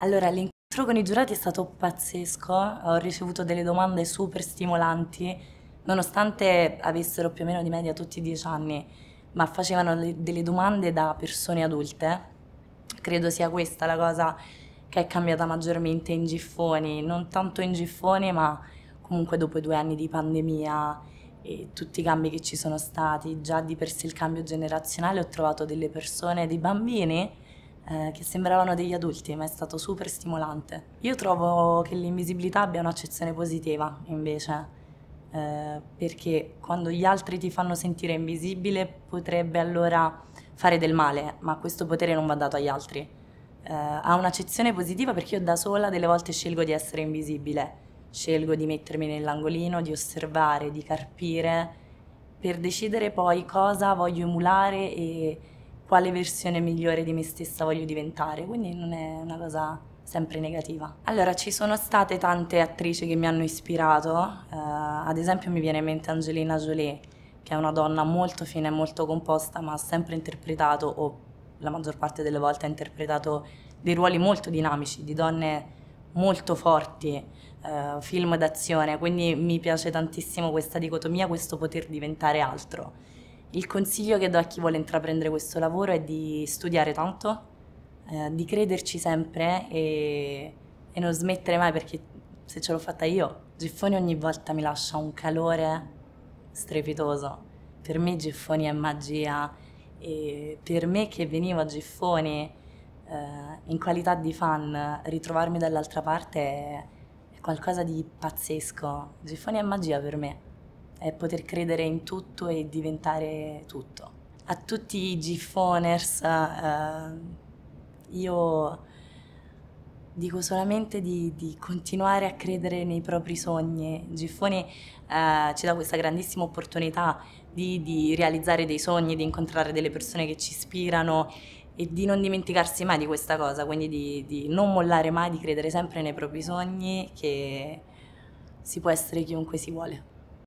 Allora, l'incontro con i giurati è stato pazzesco, ho ricevuto delle domande super stimolanti, nonostante avessero più o meno di media tutti i dieci anni, ma facevano delle domande da persone adulte. Credo sia questa la cosa che è cambiata maggiormente in Giffoni, non tanto in Giffoni, ma comunque dopo i due anni di pandemia e tutti i cambi che ci sono stati, già di per sé il cambio generazionale, ho trovato delle persone, dei bambini eh, che sembravano degli adulti, ma è stato super stimolante. Io trovo che l'invisibilità abbia un'accezione positiva, invece, eh, perché quando gli altri ti fanno sentire invisibile potrebbe allora fare del male, ma questo potere non va dato agli altri. Eh, ha un'accezione positiva perché io da sola delle volte scelgo di essere invisibile, scelgo di mettermi nell'angolino, di osservare, di carpire, per decidere poi cosa voglio emulare e quale versione migliore di me stessa voglio diventare, quindi non è una cosa sempre negativa. Allora, ci sono state tante attrici che mi hanno ispirato, uh, ad esempio mi viene in mente Angelina Jolie, che è una donna molto fine e molto composta, ma ha sempre interpretato, o la maggior parte delle volte ha interpretato dei ruoli molto dinamici, di donne molto forti, uh, film d'azione, quindi mi piace tantissimo questa dicotomia, questo poter diventare altro il consiglio che do a chi vuole intraprendere questo lavoro è di studiare tanto, eh, di crederci sempre e, e, non smettere mai perché se ce l'ho fatta io, Giffoni ogni volta mi lascia un calore strepitoso. Per me Giffoni è magia e per me che venivo a Giffoni eh, in qualità di fan ritrovarmi dall'altra parte è, è qualcosa di pazzesco. Giffoni è magia per me è poter credere in tutto e diventare tutto. A tutti i Gifoners uh, eh, io dico solamente di, di, continuare a credere nei propri sogni. Giffone eh, ci dà questa grandissima opportunità di, di, realizzare dei sogni, di incontrare delle persone che ci ispirano e di non dimenticarsi mai di questa cosa, quindi di, di non mollare mai, di credere sempre nei propri sogni che si può essere chiunque si vuole.